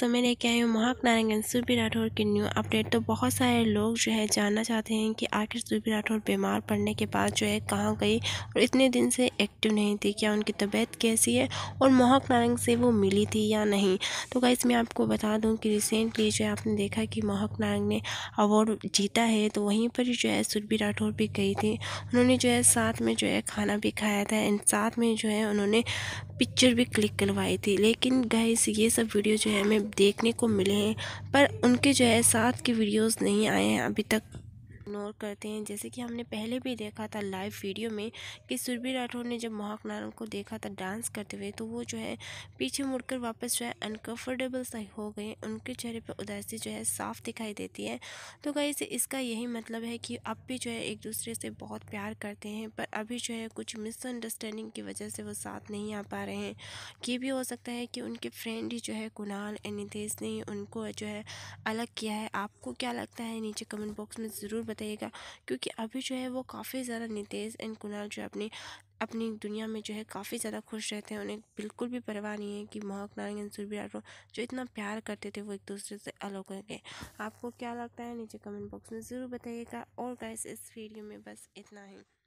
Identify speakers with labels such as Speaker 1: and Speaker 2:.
Speaker 1: तो मैं लेके आई हूँ महक नारायण सूबी राठौर की न्यू अपडेट तो बहुत सारे लोग जो है जानना चाहते हैं कि आखिर सूबी राठौर बीमार पड़ने के बाद जो है कहाँ गई और इतने दिन से एक्टिव नहीं थी क्या उनकी तबीयत कैसी है और महक नारायण से वो मिली थी या नहीं तो गाइस मैं आपको बता दूँ कि रिसेंटली जो है आपने देखा कि महक नारायण ने अवार्ड जीता है तो वहीं पर जो है सूरबी राठौर भी गई थी उन्होंने जो है साथ में जो है खाना भी खाया था एंड साथ में जो है उन्होंने पिक्चर भी क्लिक करवाई थी लेकिन गाइस ये सब वीडियो जो है हमें देखने को मिले हैं पर उनके जो है साथ के वीडियोस नहीं आए हैं अभी तक इग्नोर करते हैं जैसे कि हमने पहले भी देखा था लाइव वीडियो में कि सुरभि राठौर ने जब मोहक नारंग को देखा था डांस करते हुए तो वो जो है पीछे मुड़कर वापस जो है अनकम्फर्टेबल सा हो गए उनके चेहरे पर उदासी जो है साफ दिखाई देती है तो कहीं इसका यही मतलब है कि अब भी जो है एक दूसरे से बहुत प्यार करते हैं पर अभी जो है कुछ मिसअंडरस्टैंडिंग की वजह से वो साथ नहीं आ पा रहे हैं ये भी हो सकता है कि उनके फ्रेंड ही जो है कुणाल एनितेश ने उनको जो है अलग किया है आपको क्या लगता है नीचे कमेंट बॉक्स में ज़रूर बताइएगा क्योंकि अभी जो है वो काफ़ी ज़्यादा नितेश एंड कुणाल जो है अपनी अपनी दुनिया में जो है काफ़ी ज़्यादा खुश रहते हैं उन्हें बिल्कुल भी परवाह नहीं है कि मोहक नारायण एंड सुरभि राठौर जो इतना प्यार करते थे वो एक दूसरे से अलग हो गए आपको क्या लगता है नीचे कमेंट बॉक्स में ज़रूर बताइएगा और गाइस इस वीडियो में बस इतना ही